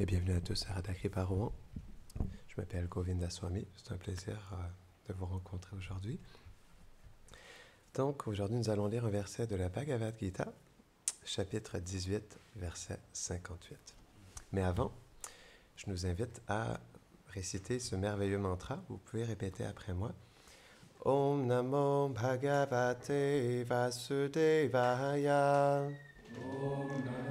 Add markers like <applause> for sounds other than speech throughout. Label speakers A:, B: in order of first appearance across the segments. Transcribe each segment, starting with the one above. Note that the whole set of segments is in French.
A: Et bienvenue à tous à Radakri Rouen. Je m'appelle Govinda Swami. C'est un plaisir euh, de vous rencontrer aujourd'hui. Donc, aujourd'hui, nous allons lire un verset de la Bhagavad Gita, chapitre 18, verset 58. Mais avant, je nous invite à réciter ce merveilleux mantra. Vous pouvez répéter après moi. Om Namo Bhagavate Vasudevaya. Om Namo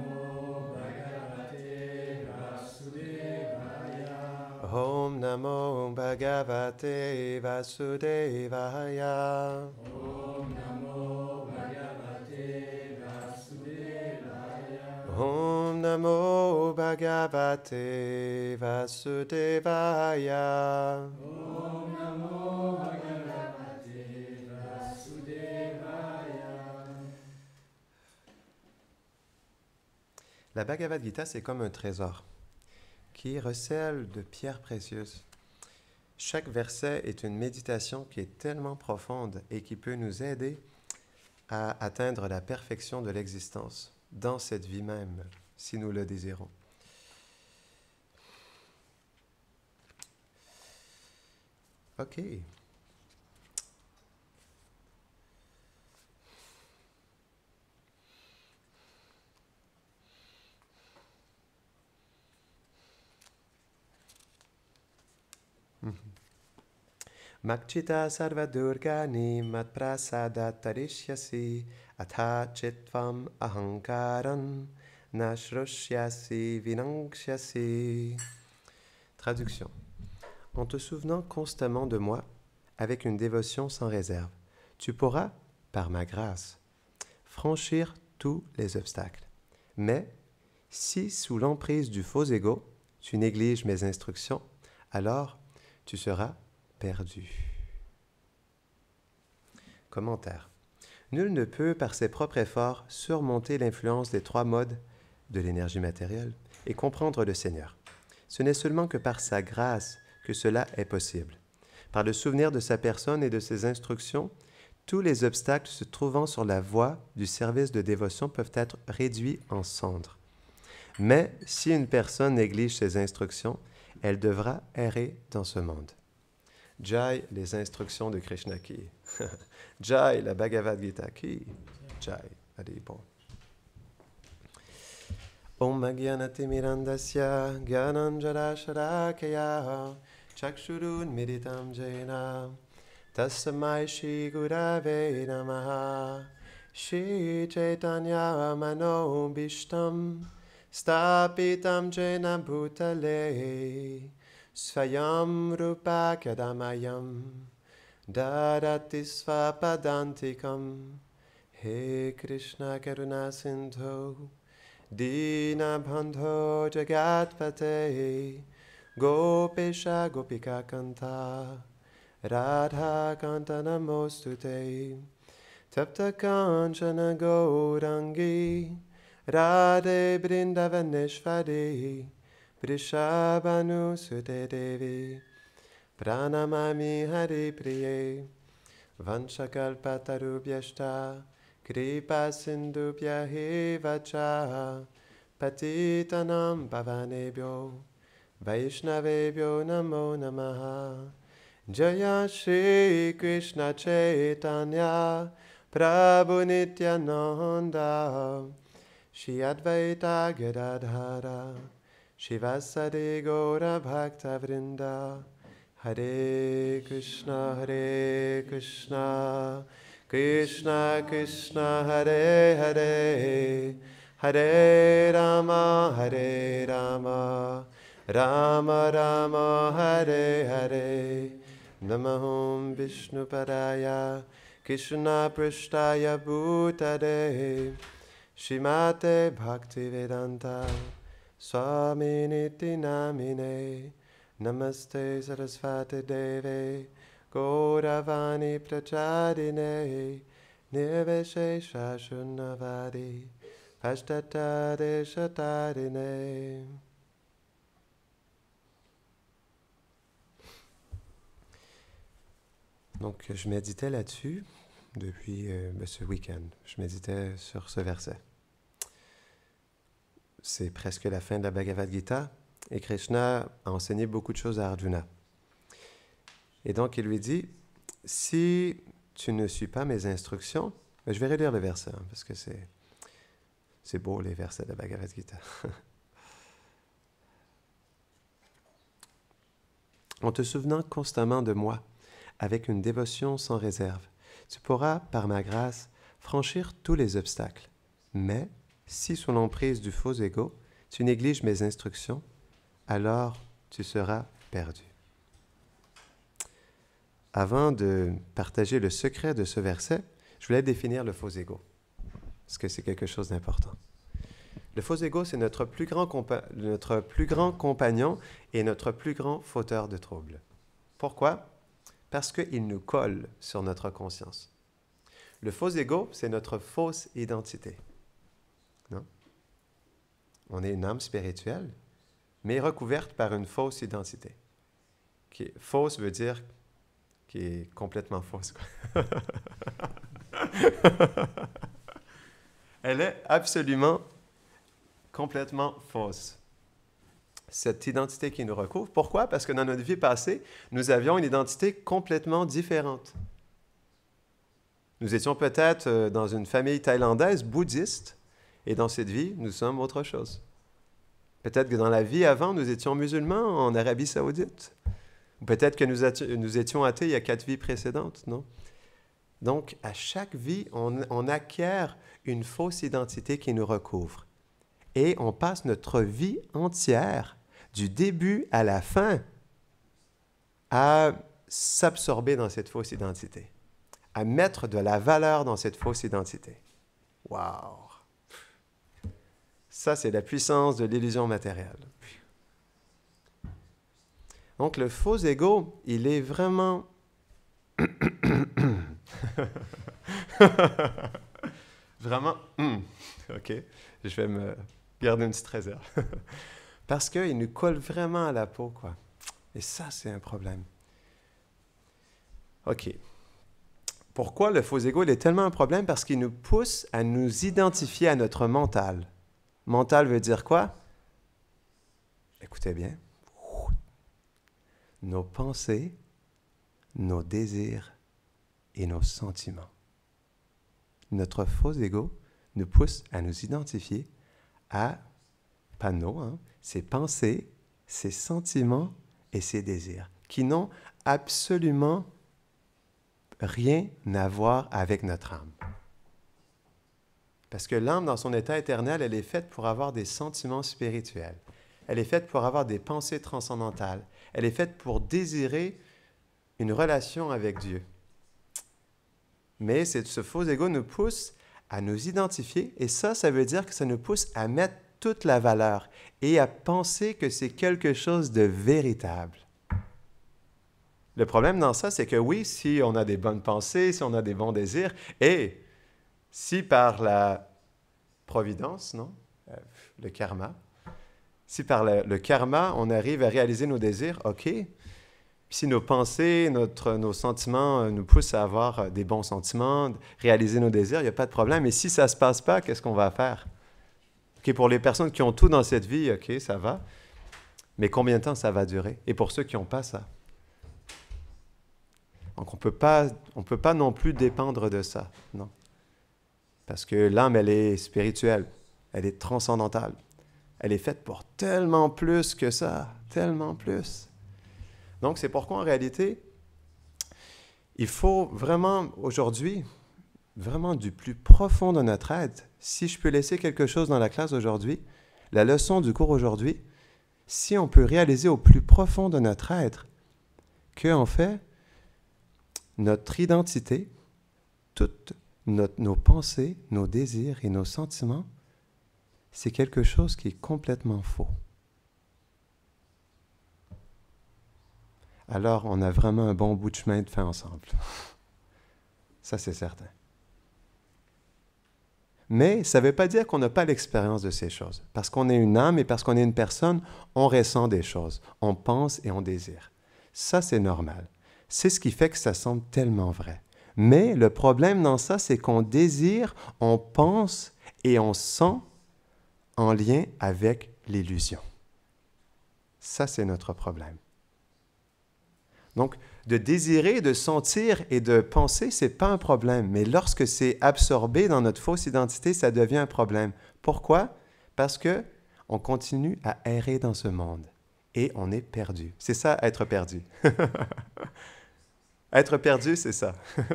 A: Om Namo Bhagavate Vasudevaya. Om Namo Bhagavate Vasudevaya. Om Namo Bhagavate Vasudevaya. Om Namo Bhagavate Vasudevaya. La Bhagavad Gita, c'est comme un trésor qui recèle de pierres précieuses. Chaque verset est une méditation qui est tellement profonde et qui peut nous aider à atteindre la perfection de l'existence dans cette vie même, si nous le désirons. OK. Makchita atha chitvam ahankaran Traduction. En te souvenant constamment de moi, avec une dévotion sans réserve, tu pourras, par ma grâce, franchir tous les obstacles. Mais, si sous l'emprise du faux ego, tu négliges mes instructions, alors tu seras perdu. Commentaire. Nul ne peut, par ses propres efforts, surmonter l'influence des trois modes de l'énergie matérielle et comprendre le Seigneur. Ce n'est seulement que par sa grâce que cela est possible. Par le souvenir de sa personne et de ses instructions, tous les obstacles se trouvant sur la voie du service de dévotion peuvent être réduits en cendres. Mais si une personne néglige ses instructions, elle devra errer dans ce monde. Jai, les instructions de Krishna <laughs> Jai, la Bhagavad Gita Jai. Allez, bon. Om Mirandasya Gyananjara Sharakaya Chakshurun Miritam Jena Tasamai Shri Gurave Namaha Shri Chaitanya Mano Bishtam Stapitam Jena Bhutale Svayam Rupa Kedamayam Dadati Svapadantikam He Krishna Karuna Sindhu Dina Bandho Jagatpate Gopesha Gopika Kanta Radha Kanta Namostute Tapta Kanchana Gaurangi Radhe Brindavaneshvadi वृषभानुसुते देवी प्राणमामि हरिप्रिये वंशकल्पतरुभ्यश्च कृपासिन्धुभ्यः च पतितनां भवानेभ्यो वैष्णवेभ्यो नमो नमः जय श्रीकृष्णचैतन्या प्रभुनित्यनन्द श्री अद्वैता गदाधारा Shivasade Gaura Bhaktavrinda Hare Krishna Hare Krishna Krishna Krishna Hare Hare Hare Rama Hare Rama Rama Rama Hare Hare Namah Vishnu Padaya Krishna Prishtaya Bhutade Shimate Bhaktivedanta Swaminiti namine Namaste Sarasvati Deve Gauravani Prachadine Nirveshesha Shunnavadi Pashtata Donc je méditais là-dessus depuis euh, ben, ce week-end. Je méditais sur ce verset c'est presque la fin de la Bhagavad Gita, et Krishna a enseigné beaucoup de choses à Arjuna. Et donc, il lui dit, si tu ne suis pas mes instructions, je vais relire le verset, hein, parce que c'est, c'est beau les versets de la Bhagavad Gita. <laughs> en te souvenant constamment de moi, avec une dévotion sans réserve, tu pourras, par ma grâce, franchir tous les obstacles. Mais si sous l'emprise du faux ego, tu négliges mes instructions, alors tu seras perdu. Avant de partager le secret de ce verset, je voulais définir le faux ego, parce que c'est quelque chose d'important. Le faux ego, c'est notre, plus grand compagnon et notre plus grand fauteur de troubles. Pourquoi? Parce qu'il nous colle sur notre conscience. Le faux ego, c'est notre fausse identité. On est une âme spirituelle, mais recouverte par une fausse identité. Qui fausse veut dire qui est complètement fausse. <laughs> Elle est absolument, complètement fausse. Cette identité qui nous recouvre. Pourquoi? Parce que dans notre vie passée, nous avions une identité complètement différente. Nous étions peut-être euh, dans une famille thaïlandaise bouddhiste et dans cette vie, nous sommes autre chose. Peut-être que dans la vie avant, nous étions musulmans en Arabie saoudite. Ou peut-être que nous, étions athées il y a quatre vies précédentes, non? Donc, à chaque vie, on, on acquiert une fausse identité qui nous recouvre. Et on passe notre vie entière, du début à la fin, à s'absorber dans cette fausse identité, à mettre de la valeur dans cette fausse identité. Wow! Ça, c'est la puissance de l'illusion matérielle. Donc le faux ego, il est vraiment... <coughs> vraiment... Hum. OK, je vais me garder une petite réserve. <laughs> Parce qu'il nous colle vraiment à la peau, quoi. Et ça, c'est un problème. OK. Pourquoi le faux ego, il est tellement un problème? Parce qu'il nous pousse à nous identifier à notre mental. Mental veut dire quoi? Écoutez bien. Nos pensées, nos désirs et nos sentiments. Notre faux ego nous pousse à nous identifier à, pas nos, hein, pensées, ces sentiments et ces désirs, qui n'ont absolument rien à voir avec notre âme. Parce que l'âme, dans son état éternel, elle est faite pour avoir des sentiments spirituels. Elle est faite pour avoir des pensées transcendantales. Elle est faite pour désirer une relation avec Dieu. Mais ce faux ego nous pousse à nous identifier et ça, ça veut dire que ça nous pousse à mettre toute la valeur et à penser que c'est quelque chose de véritable. Le problème dans ça, c'est que oui, si on a des bonnes pensées, si on a des bons désirs, et si par la providence, non euh, Le karma. Si par le, karma, on arrive à réaliser nos désirs, OK. Si nos pensées, nos sentiments euh, nous poussent à avoir euh, des bons sentiments, réaliser nos désirs, il n'y a pas de problème. Et si ça ne se passe pas, qu'est-ce qu'on va faire? OK, pour les personnes qui ont tout dans cette vie, OK, ça va. Mais combien de temps ça va durer? Et pour ceux qui n'ont pas ça? Donc on ne peut pas non plus dépendre de ça, non? Parce que l'âme, elle est spirituelle, elle est transcendantale. Elle est faite pour tellement plus que ça, tellement plus. Donc, c'est pourquoi en réalité, il faut vraiment aujourd'hui, vraiment du plus profond de notre être, si je peux laisser quelque chose dans la classe aujourd'hui, la leçon du cours aujourd'hui, si on peut réaliser au plus profond de notre être que, en fait, notre identité, toute nos pensées, nos désirs et nos sentiments, c'est quelque chose qui est complètement faux. Alors, on a vraiment un bon bout de chemin de fin ensemble. <laughs> Ça, c'est certain. Mais ça ne veut pas dire qu'on n'a pas l'expérience de ces choses. Parce qu'on est une âme et parce qu'on est une personne, on ressent des choses, on pense et on désire. Ça, c'est normal. C'est ce qui fait que ça semble tellement vrai. Mais le problème dans ça, c'est qu'on désire, on pense et on sent en lien avec l'illusion. Ça, c'est notre problème. Donc, de désirer, de sentir et de penser, n'est pas un problème, mais lorsque c'est absorbé dans notre fausse identité, ça devient un problème. Pourquoi Parce que on continue à errer dans ce monde et on est perdu. C'est ça être perdu. <laughs> Être perdu, c'est ça. <laughs>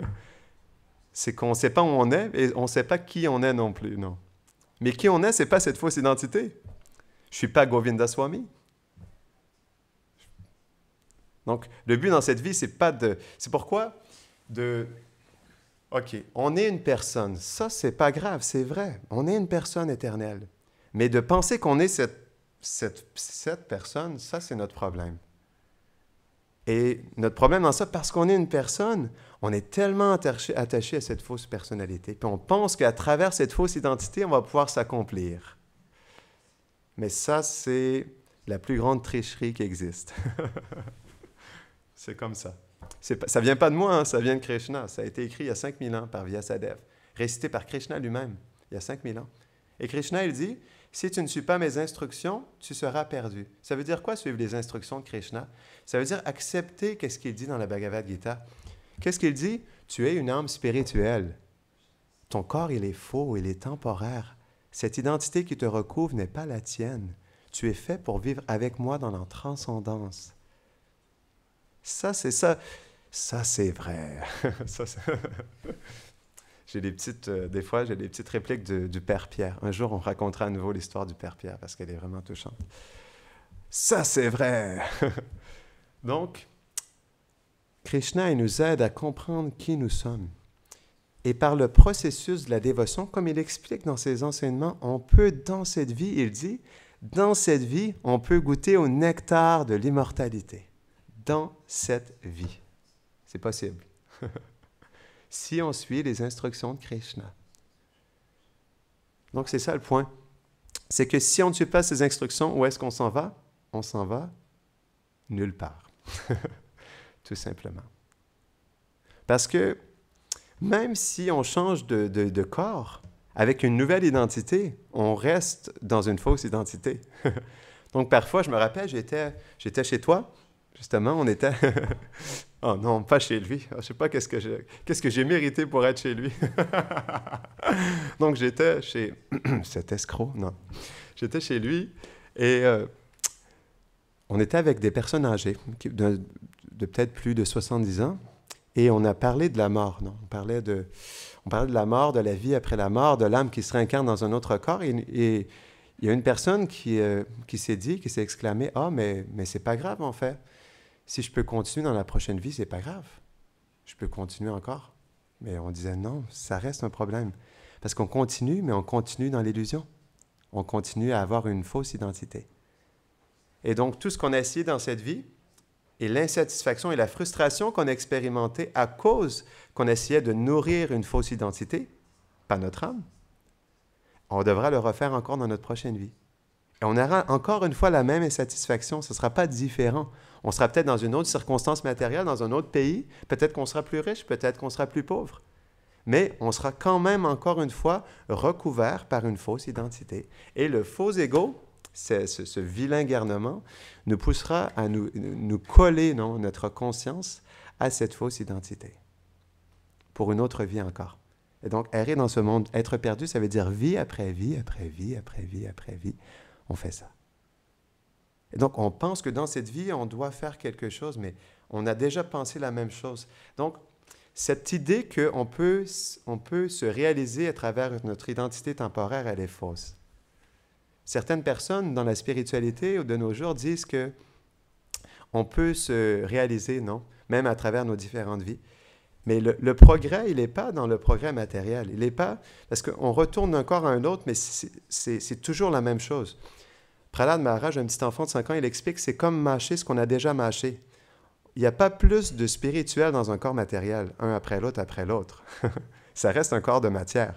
A: c'est qu'on ne sait pas où on est et on ne sait pas qui on est non plus, non. Mais qui on est, c'est pas cette fausse identité. Je suis pas Govinda Swami. Donc, le but dans cette vie, c'est pas de. C'est pourquoi de. OK, on est une personne. Ça, c'est pas grave, c'est vrai. On est une personne éternelle. Mais de penser qu'on est cette personne, ça, c'est notre problème. Et notre problème dans ça, parce qu'on est une personne, on est tellement attaché, à cette fausse personnalité. Puis on pense qu'à travers cette fausse identité, on va pouvoir s'accomplir. Mais ça, c'est la plus grande tricherie qui existe. <laughs> c'est comme ça. ça vient pas de moi, hein, ça vient de Krishna. Ça a été écrit il y a 5000 ans par Vyasadev, récité par Krishna lui-même, il y a 5000 ans. Et Krishna, il dit, si tu ne suis pas mes instructions, tu seras perdu. Ça veut dire quoi suivre les instructions de Krishna Ça veut dire accepter qu'est-ce qu'il dit dans la Bhagavad Gita. Qu'est-ce qu'il dit Tu es une âme spirituelle. Ton corps, il est faux, il est temporaire. Cette identité qui te recouvre n'est pas la tienne. Tu es fait pour vivre avec moi dans la transcendance. Ça, c'est ça. Ça, c'est vrai. <laughs> ça, <laughs> j'ai des petites, euh, des fois, j'ai des petites répliques de, du Père Pierre. Un jour, on racontera à nouveau l'histoire du Père Pierre parce qu'elle est vraiment touchante. Ça, c'est vrai. <laughs> Donc, Krishna, il nous aide à comprendre qui nous sommes. Et par le processus de la dévotion, comme il explique dans ses enseignements, on peut, dans cette vie, il dit, dans cette vie, on peut goûter au nectar de l'immortalité. Dans cette vie. C'est possible. <laughs> si on suit les instructions de Krishna. Donc c'est ça le point. C'est que si on ne suit pas ces instructions, où est-ce qu'on s'en va On s'en va nulle part. <laughs> Tout simplement. Parce que même si on change de, corps, avec une nouvelle identité, on reste dans une fausse identité. <laughs> Donc parfois, je me rappelle, j'étais, j'étais chez toi, justement, on était, <laughs> Oh non, pas chez lui. Oh, je ne sais pas qu'est-ce que j'ai, mérité pour être chez lui. <laughs> Donc j'étais chez <clears throat> cet escroc, non. J'étais chez lui et euh, on était avec des personnes âgées de, peut-être plus de 70 ans et on a parlé de la mort. Non? On parlait de, on parlait de la mort, de la vie après la mort, de l'âme qui se réincarne dans un autre corps et, il y a une personne qui, euh, qui s'est dit, qui s'est exclamée, ah mais mais c'est pas grave en fait si je peux continuer dans la prochaine vie, c'est pas grave. Je peux continuer encore. Mais on disait non, ça reste un problème. Parce qu'on continue, mais on continue dans l'illusion. On continue à avoir une fausse identité. Et donc, tout ce qu'on a essayé dans cette vie, et l'insatisfaction et la frustration qu'on a expérimenté à cause qu'on essayait de nourrir une fausse identité, pas notre âme, on devra le refaire encore dans notre prochaine vie. Et on aura encore une fois la même insatisfaction, ce ne sera pas différent. On sera peut-être dans une autre circonstance matérielle, dans un autre pays. Peut-être qu'on sera plus riche, peut-être qu'on sera plus pauvre. Mais on sera quand même, encore une fois, recouvert par une fausse identité. Et le faux ego, ce, ce, vilain garnement, nous poussera à nous, nous coller non, notre conscience à cette fausse identité pour une autre vie encore. Et donc, errer dans ce monde, être perdu, ça veut dire vie après vie, après vie, après vie, après vie. On fait ça donc, on pense que dans cette vie, on doit faire quelque chose, mais on a déjà pensé la même chose. Donc, cette idée qu'on peut, on peut se réaliser à travers notre identité temporaire, elle est fausse. Certaines personnes dans la spiritualité de nos jours disent que on peut se réaliser, non, même à travers nos différentes vies. Mais le, le progrès, il n'est pas dans le progrès matériel. Il n'est pas parce qu'on retourne d'un corps à un autre, mais c'est toujours la même chose. Pralad Maharaj, un petit enfant de 5 ans, il explique que c'est comme mâcher ce qu'on a déjà mâché. Il n'y a pas plus de spirituel dans un corps matériel, un après l'autre après l'autre. <laughs> ça reste un corps de matière.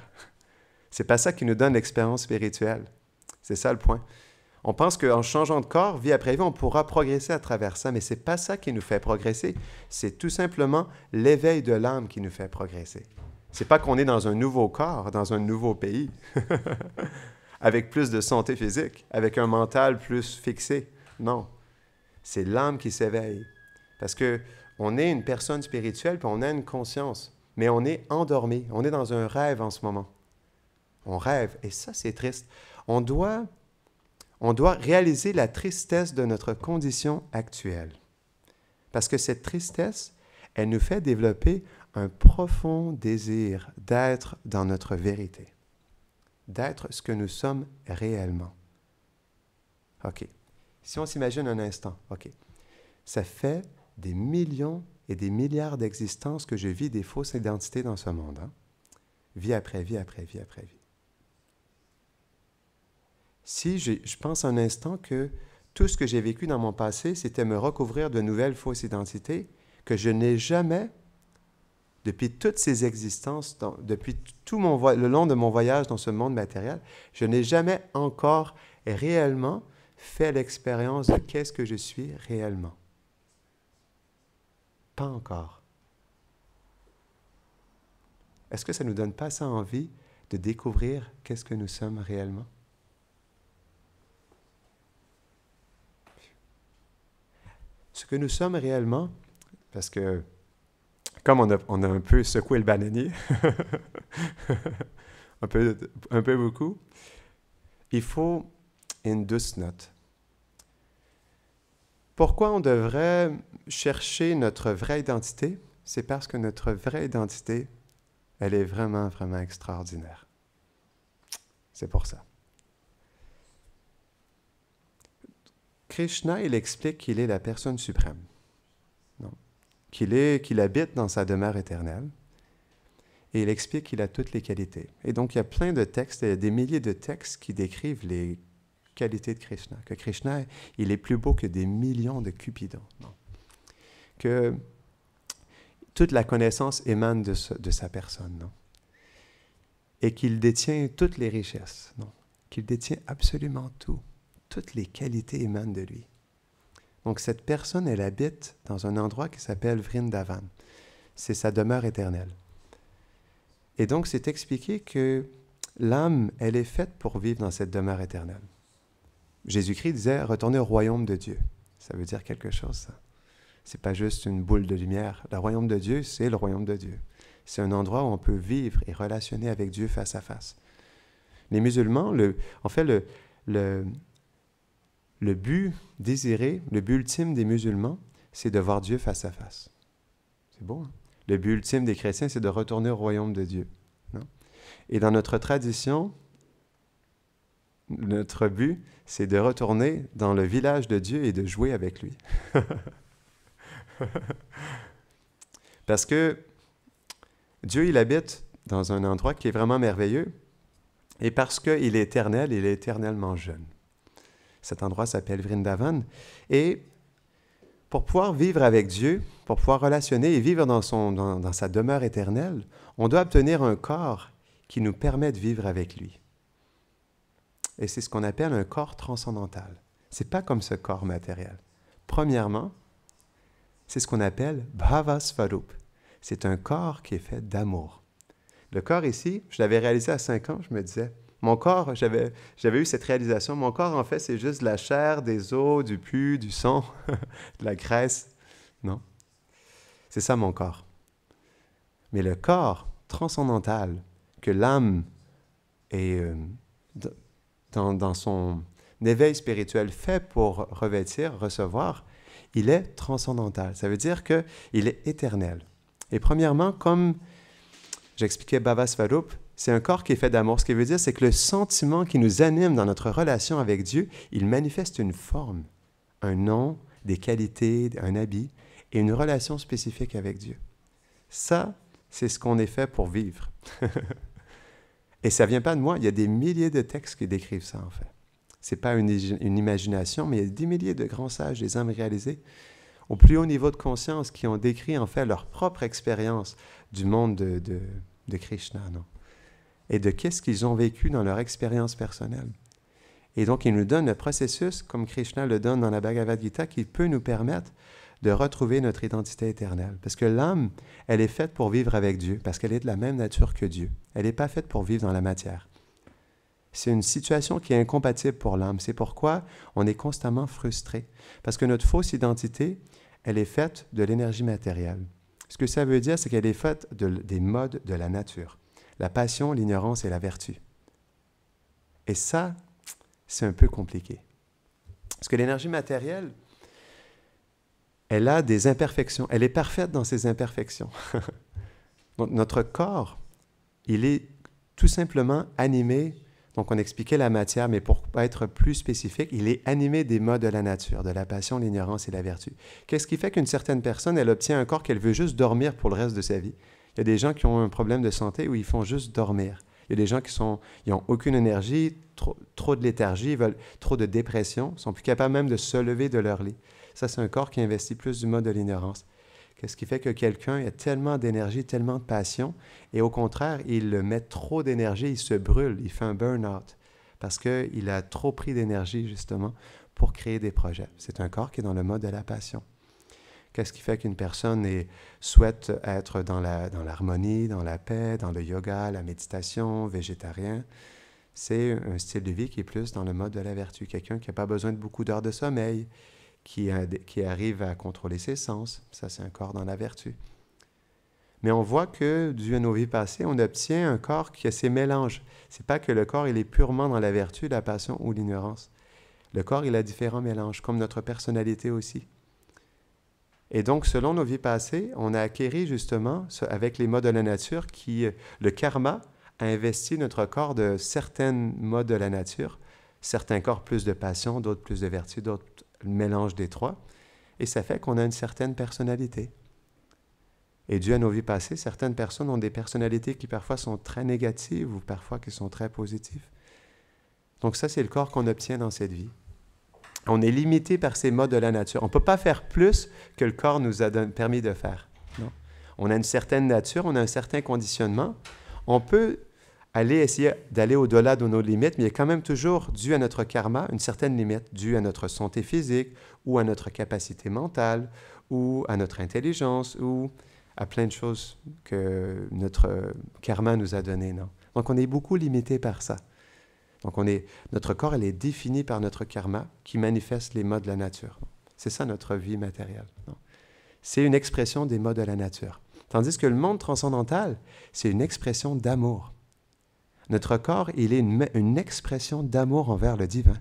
A: C'est pas ça qui nous donne l'expérience spirituelle. C'est ça le point. On pense qu'en changeant de corps, vie après vie, on pourra progresser à travers ça, mais c'est pas ça qui nous fait progresser. C'est tout simplement l'éveil de l'âme qui nous fait progresser. C'est pas qu'on est dans un nouveau corps, dans un nouveau pays. <laughs> avec plus de santé physique, avec un mental plus fixé. Non. C'est l'âme qui s'éveille. Parce que on est une personne spirituelle, puis on a une conscience, mais on est endormi, on est dans un rêve en ce moment. On rêve, et ça c'est triste. On doit, on doit réaliser la tristesse de notre condition actuelle. Parce que cette tristesse, elle nous fait développer un profond désir d'être dans notre vérité d'être ce que nous sommes réellement. OK. Si on s'imagine un instant, OK. Ça fait des millions et des milliards d'existences que je vis des fausses identités dans ce monde. Hein. Vie après vie après vie après vie. Si je pense un instant que tout ce que j'ai vécu dans mon passé, c'était me recouvrir de nouvelles fausses identités que je n'ai jamais depuis toutes ces existences, depuis tout mon le long de mon voyage dans ce monde matériel, je n'ai jamais encore réellement fait l'expérience de qu'est-ce que je suis réellement. Pas encore. Est-ce que ça ne nous donne pas ça envie de découvrir qu'est-ce que nous sommes réellement? Ce que nous sommes réellement, parce que comme on a, un peu secoué le bananier, <laughs> un, peu, un peu beaucoup, il faut une douce note. Pourquoi on devrait chercher notre vraie identité? C'est parce que notre vraie identité, elle est vraiment, vraiment extraordinaire. C'est pour ça. Krishna, il explique qu'il est la personne suprême. Non qu'il est, qu'il habite dans sa demeure éternelle. Et il explique qu'il a toutes les qualités. Et donc, il y a plein de textes, il y a des milliers de textes qui décrivent les qualités de Krishna. Que Krishna, il est plus beau que des millions de Cupidons. Que toute la connaissance émane de, de sa personne. Non. Et qu'il détient toutes les richesses. Non. Qu'il détient absolument tout. Toutes les qualités émanent de lui. Donc cette personne, elle habite dans un endroit qui s'appelle Vrindavan. C'est sa demeure éternelle. Et donc c'est expliqué que l'âme, elle est faite pour vivre dans cette demeure éternelle. Jésus-Christ disait retourner au royaume de Dieu. Ça veut dire quelque chose, ça. C'est pas juste une boule de lumière. Le royaume de Dieu, c'est le royaume de Dieu. C'est un endroit où on peut vivre et relationner avec Dieu face à face. Les musulmans, le, en fait, le, le but désiré, le but ultime des musulmans, c'est de voir Dieu face à face. C'est beau, hein? Le but ultime des chrétiens, c'est de retourner au royaume de Dieu. Et dans notre tradition, notre but, c'est de retourner dans le village de Dieu et de jouer avec lui. <laughs> Parce que Dieu, il habite dans un endroit qui est vraiment merveilleux. Et parce qu'il est éternel, il est éternellement jeune. Cet endroit s'appelle Vrindavan. Et pour pouvoir vivre avec Dieu, pour pouvoir relationner et vivre dans, son, dans, sa demeure éternelle, on doit obtenir un corps qui nous permet de vivre avec lui. Et c'est ce qu'on appelle un corps transcendantal. C'est pas comme ce corps matériel. Premièrement, c'est ce qu'on appelle Bhavasvarup. C'est un corps qui est fait d'amour. Le corps ici, je l'avais réalisé à 5 ans, je me disais, mon corps, j'avais, j'avais eu cette réalisation, mon corps, en fait, c'est juste de la chair, des os, du pu, du sang, <laughs> de la graisse. Non. C'est ça mon corps. Mais le corps transcendantal que l'âme est euh, dans, son éveil spirituel fait pour revêtir, recevoir, il est transcendantal. Ça veut dire qu'il est éternel. Et premièrement, comme j'expliquais Baba c'est un corps qui est fait d'amour. Ce qui veut dire, c'est que le sentiment qui nous anime dans notre relation avec Dieu, il manifeste une forme, un nom, des qualités, un habit et une relation spécifique avec Dieu. Ça, c'est ce qu'on est fait pour vivre. <laughs> et ça vient pas de moi. Il y a des milliers de textes qui décrivent ça, en fait. C'est pas une, imagination, mais il y a des milliers de grands sages, des hommes réalisés au plus haut niveau de conscience qui ont décrit en fait leur propre expérience du monde de, de Krishna. Non? et de qu'est-ce qu'ils ont vécu dans leur expérience personnelle. Et donc, il nous donne le processus, comme Krishna le donne dans la Bhagavad Gita, qui peut nous permettre de retrouver notre identité éternelle. Parce que l'âme, elle est faite pour vivre avec Dieu, parce qu'elle est de la même nature que Dieu. Elle n'est pas faite pour vivre dans la matière. C'est une situation qui est incompatible pour l'âme. C'est pourquoi on est constamment frustré. Parce que notre fausse identité, elle est faite de l'énergie matérielle. Ce que ça veut dire, c'est qu'elle est faite des modes de la nature la passion, l'ignorance et la vertu. Et ça, c'est un peu compliqué. Parce que l'énergie matérielle, elle a des imperfections. Elle est parfaite dans ses imperfections. <laughs> donc notre corps, il est tout simplement animé. Donc on expliquait la matière, mais pour pas être plus spécifique, il est animé des modes de la nature, de la passion, l'ignorance et la vertu. Qu'est-ce qui fait qu'une certaine personne, elle obtient un corps qu'elle veut juste dormir pour le reste de sa vie? Il y a des gens qui ont un problème de santé où ils font juste dormir. Il y a des gens qui sont, n'ont aucune énergie, trop, de léthargie, trop de dépression, ne sont plus capables même de se lever de leur lit. Ça, c'est un corps qui investit plus du mode de l'ignorance. Qu'est-ce qui fait que quelqu'un a tellement d'énergie, tellement de passion, et au contraire, il met trop d'énergie, il se brûle, il fait un burn-out, parce qu'il a trop pris d'énergie, justement, pour créer des projets. C'est un corps qui est dans le mode de la passion. Qu'est-ce qui fait qu'une personne souhaite être dans l'harmonie, dans, la paix, dans le yoga, la méditation, végétarien C'est un style de vie qui est plus dans le mode de la vertu. Quelqu'un qui n'a pas besoin de beaucoup d'heures de sommeil, qui, arrive à contrôler ses sens. Ça, c'est un corps dans la vertu. Mais on voit que, dû à nos vies passées, on obtient un corps qui a ses mélanges. Ce n'est pas que le corps, il est purement dans la vertu, la passion ou l'ignorance. Le corps, il a différents mélanges, comme notre personnalité aussi. Et donc, selon nos vies passées, on a acquéri justement, avec les modes de la nature, qui le karma a investi notre corps de certains modes de la nature, certains corps plus de passion, d'autres plus de vertu, d'autres mélange des trois, et ça fait qu'on a une certaine personnalité. Et dû à nos vies passées, certaines personnes ont des personnalités qui parfois sont très négatives ou parfois qui sont très positives. Donc ça, c'est le corps qu'on obtient dans cette vie. On est limité par ces modes de la nature. On ne peut pas faire plus que le corps nous a permis de faire. On a une certaine nature, on a un certain conditionnement. On peut aller essayer d'aller au-delà de nos limites, mais il y a quand même toujours, dû à notre karma, une certaine limite, dû à notre santé physique ou à notre capacité mentale ou à notre intelligence ou à plein de choses que notre karma nous a données. Non? Donc on est beaucoup limité par ça. Donc, on est, notre corps, elle est définie par notre karma qui manifeste les modes de la nature. C'est ça notre vie matérielle. C'est une expression des modes de la nature. Tandis que le monde transcendantal, c'est une expression d'amour. Notre corps, il est une, expression d'amour envers le divin.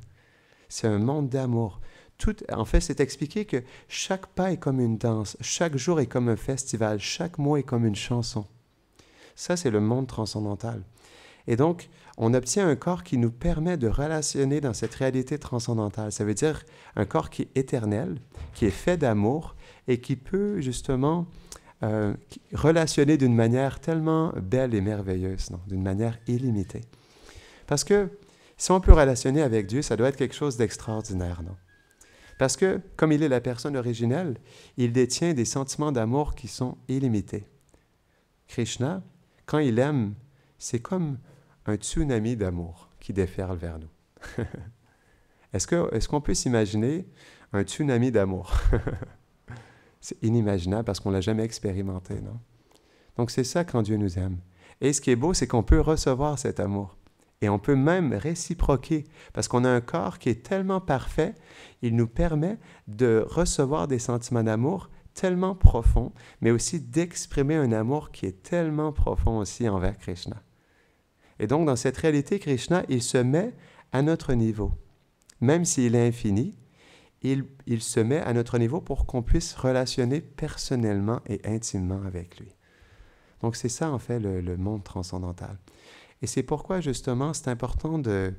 A: C'est un monde d'amour. Tout, en fait, c'est expliqué que chaque pas est comme une danse, chaque jour est comme un festival, chaque mot est comme une chanson. Ça, c'est le monde transcendantal. Et donc, on obtient un corps qui nous permet de relationner dans cette réalité transcendantale. Ça veut dire un corps qui est éternel, qui est fait d'amour et qui peut justement euh, relationner d'une manière tellement belle et merveilleuse, d'une manière illimitée. Parce que si on peut relationner avec Dieu, ça doit être quelque chose d'extraordinaire, non? Parce que, comme il est la personne originelle, il détient des sentiments d'amour qui sont illimités. Krishna, quand il aime, c'est comme un tsunami d'amour qui déferle vers nous. <laughs> est-ce, qu'on peut s'imaginer un tsunami d'amour <laughs> C'est inimaginable parce qu'on ne l'a jamais expérimenté, non Donc c'est ça quand Dieu nous aime. Et ce qui est beau, c'est qu'on peut recevoir cet amour. Et on peut même réciproquer, parce qu'on a un corps qui est tellement parfait, il nous permet de recevoir des sentiments d'amour tellement profonds, mais aussi d'exprimer un amour qui est tellement profond aussi envers Krishna. Et donc, dans cette réalité, Krishna, il se met à notre niveau. Même s'il est infini, il, se met à notre niveau pour qu'on puisse relationner personnellement et intimement avec lui. Donc, c'est ça, en fait, le, monde transcendantal. Et c'est pourquoi, justement, c'est important de,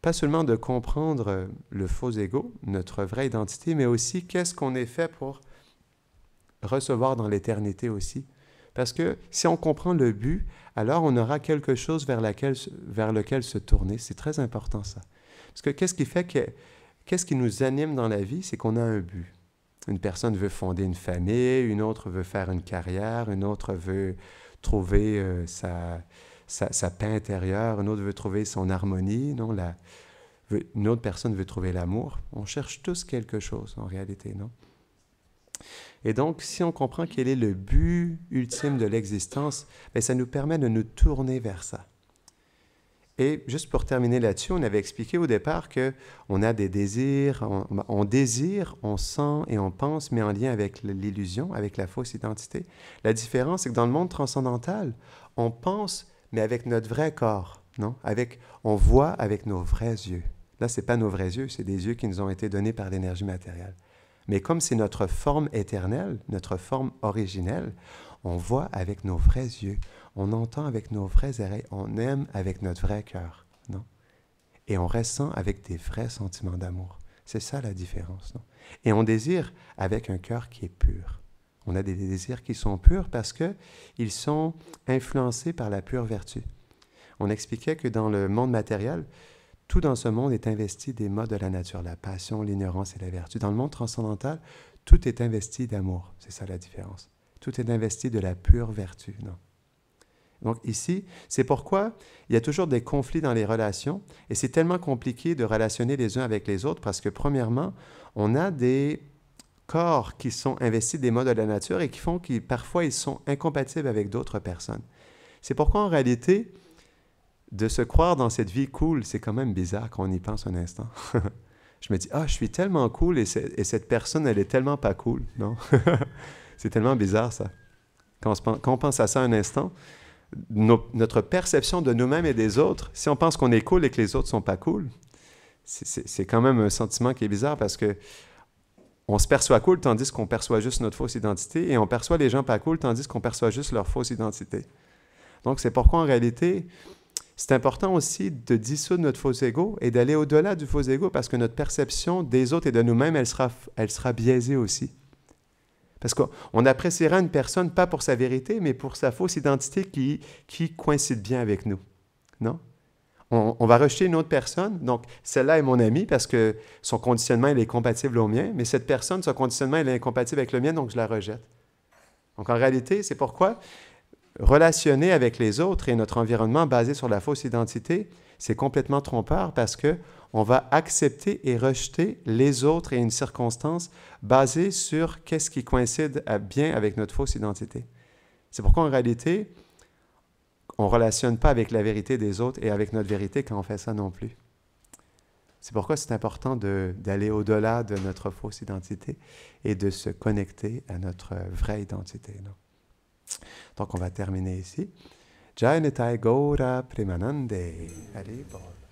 A: pas seulement de comprendre le faux ego, notre vraie identité, mais aussi qu'est-ce qu'on est fait pour recevoir dans l'éternité aussi parce que si on comprend le but, alors on aura quelque chose vers, laquelle, vers lequel se tourner. C'est très important ça. Parce que qu'est-ce qui fait que, qu'est-ce qui nous anime dans la vie, c'est qu'on a un but. Une personne veut fonder une famille, une autre veut faire une carrière, une autre veut trouver euh, sa, sa, sa, paix intérieure, une autre veut trouver son harmonie, non, la, une autre personne veut trouver l'amour. On cherche tous quelque chose en réalité, non? Et donc, si on comprend quel est le but ultime de l'existence, ben, ça nous permet de nous tourner vers ça. Et juste pour terminer là-dessus, on avait expliqué au départ qu'on a des désirs, on, désire, on sent et on pense, mais en lien avec l'illusion, avec la fausse identité. La différence, c'est que dans le monde transcendantal, on pense, mais avec notre vrai corps, non Avec, on voit avec nos vrais yeux. Là, c'est pas nos vrais yeux, c'est des yeux qui nous ont été donnés par l'énergie matérielle. Mais comme c'est notre forme éternelle, notre forme originelle, on voit avec nos vrais yeux, on entend avec nos vrais oreilles, on aime avec notre vrai cœur, non? Et on ressent avec des vrais sentiments d'amour. C'est ça la différence, non? Et on désire avec un cœur qui est pur. On a des désirs qui sont purs parce que ils sont influencés par la pure vertu. On expliquait que dans le monde matériel, tout dans ce monde est investi des modes de la nature, la passion, l'ignorance et la vertu. Dans le monde transcendantal, tout est investi d'amour. C'est ça la différence. Tout est investi de la pure vertu. Non. Donc ici, c'est pourquoi il y a toujours des conflits dans les relations et c'est tellement compliqué de relationner les uns avec les autres parce que premièrement, on a des corps qui sont investis des modes de la nature et qui font qu'ils parfois ils sont incompatibles avec d'autres personnes. C'est pourquoi en réalité, de se croire dans cette vie cool, c'est quand même bizarre qu'on y pense un instant. <laughs> je me dis, ah, je suis tellement cool et, cette personne, elle est tellement pas cool, non? <laughs> c'est tellement bizarre ça. Quand on, pense, à ça un instant, notre perception de nous-mêmes et des autres, si on pense qu'on est cool et que les autres sont pas cool, c'est quand même un sentiment qui est bizarre parce que on se perçoit cool tandis qu'on perçoit juste notre fausse identité et on perçoit les gens pas cool tandis qu'on perçoit juste leur fausse identité. Donc c'est pourquoi en réalité, c'est important aussi de dissoudre notre faux ego et d'aller au-delà du faux ego parce que notre perception des autres et de nous-mêmes, elle sera, elle sera biaisée aussi. Parce qu'on appréciera une personne pas pour sa vérité, mais pour sa fausse identité qui, qui coïncide bien avec nous. Non? On, va rejeter une autre personne. Donc, celle-là est mon amie parce que son conditionnement, il est compatible au mien, mais cette personne, son conditionnement, est incompatible avec le mien, donc je la rejette. Donc, en réalité, c'est pourquoi relationner avec les autres et notre environnement basé sur la fausse identité, c'est complètement trompeur parce que on va accepter et rejeter les autres et une circonstance basée sur qu'est-ce qui coïncide à bien avec notre fausse identité. C'est pourquoi en réalité, on ne relationne pas avec la vérité des autres et avec notre vérité quand on fait ça non plus. C'est pourquoi c'est important d'aller au-delà de notre fausse identité et de se connecter à notre vraie identité. Donc, on va terminer ici. Jai Gora Premanande. Allez, bon.